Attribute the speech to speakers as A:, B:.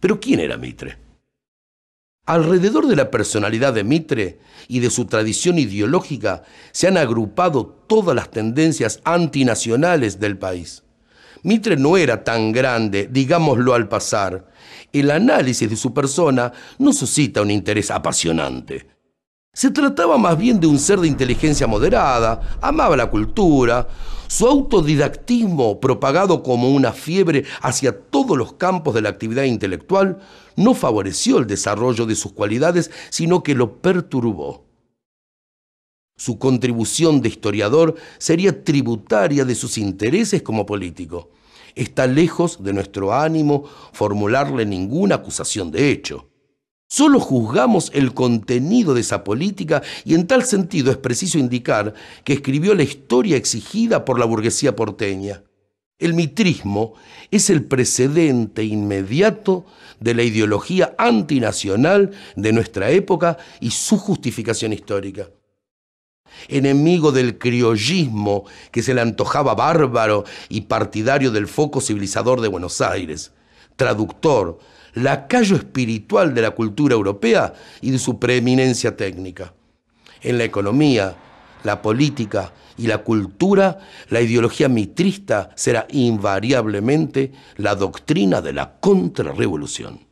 A: Pero ¿quién era Mitre? Alrededor de la personalidad de Mitre y de su tradición ideológica se han agrupado todas las tendencias antinacionales del país. Mitre no era tan grande, digámoslo al pasar. El análisis de su persona no suscita un interés apasionante. Se trataba más bien de un ser de inteligencia moderada, amaba la cultura, su autodidactismo, propagado como una fiebre hacia todos los campos de la actividad intelectual, no favoreció el desarrollo de sus cualidades, sino que lo perturbó. Su contribución de historiador sería tributaria de sus intereses como político. Está lejos de nuestro ánimo formularle ninguna acusación de hecho. Solo juzgamos el contenido de esa política y en tal sentido es preciso indicar que escribió la historia exigida por la burguesía porteña. El mitrismo es el precedente inmediato de la ideología antinacional de nuestra época y su justificación histórica. Enemigo del criollismo que se le antojaba bárbaro y partidario del foco civilizador de Buenos Aires, traductor lacayo espiritual de la cultura europea y de su preeminencia técnica. En la economía, la política y la cultura, la ideología mitrista será invariablemente la doctrina de la contrarrevolución.